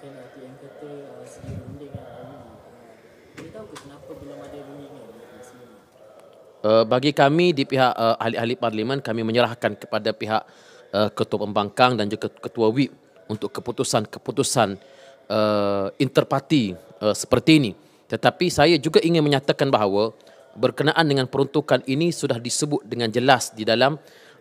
kan RTM lah kata uh, sedia runding kan hari ni. tahu ke kenapa belum ada runding kan? Uh, bagi kami di pihak uh, ahli-ahli parlimen kami menyerahkan kepada pihak uh, ketua pembangkang dan juga ketua WIP untuk keputusan-keputusan uh, interparti uh, seperti ini tetapi saya juga ingin menyatakan bahawa berkenaan dengan peruntukan ini sudah disebut dengan jelas di dalam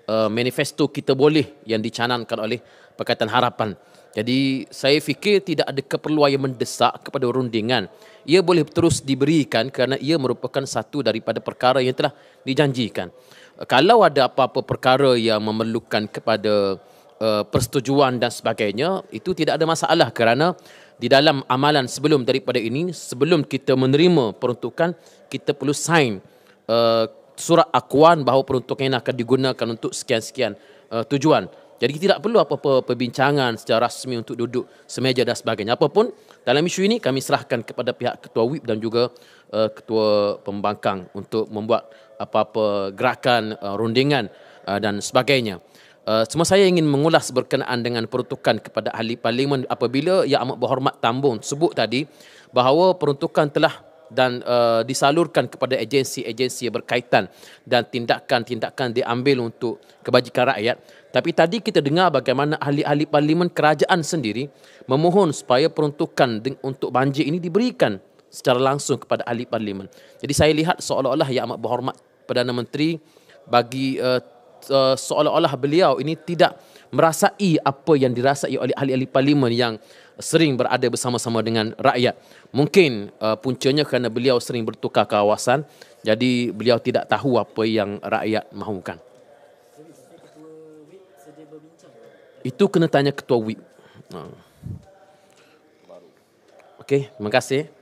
Uh, manifesto kita boleh yang dicanangkan oleh Pakatan Harapan. Jadi saya fikir tidak ada keperluan yang mendesak kepada rundingan. Ia boleh terus diberikan kerana ia merupakan satu daripada perkara yang telah dijanjikan. Uh, kalau ada apa-apa perkara yang memerlukan kepada uh, persetujuan dan sebagainya, itu tidak ada masalah kerana di dalam amalan sebelum daripada ini, sebelum kita menerima peruntukan, kita perlu sign surat akuan bahawa peruntukan ini akan digunakan untuk sekian-sekian uh, tujuan. Jadi tidak perlu apa-apa perbincangan secara rasmi untuk duduk semeja dan sebagainya. Apapun dalam isu ini kami serahkan kepada pihak ketua WIP dan juga uh, ketua pembangkang untuk membuat apa-apa gerakan uh, rundingan uh, dan sebagainya. Uh, semua saya ingin mengulas berkenaan dengan peruntukan kepada ahli parlimen apabila yang amat berhormat tambung sebut tadi bahawa peruntukan telah dan uh, disalurkan kepada agensi-agensi berkaitan dan tindakan-tindakan diambil untuk kebajikan rakyat. Tapi tadi kita dengar bagaimana ahli-ahli parlimen kerajaan sendiri memohon supaya peruntukan untuk banjir ini diberikan secara langsung kepada ahli parlimen. Jadi saya lihat seolah-olah yang amat berhormat Perdana Menteri bagi uh, uh, seolah-olah beliau ini tidak merasai apa yang dirasai oleh ahli-ahli parlimen yang sering berada bersama-sama dengan rakyat. Mungkin uh, puncanya kerana beliau sering bertukar kawasan, jadi beliau tidak tahu apa yang rakyat mahukan. Itu kena tanya Ketua WIP. Ah. Okey, terima kasih.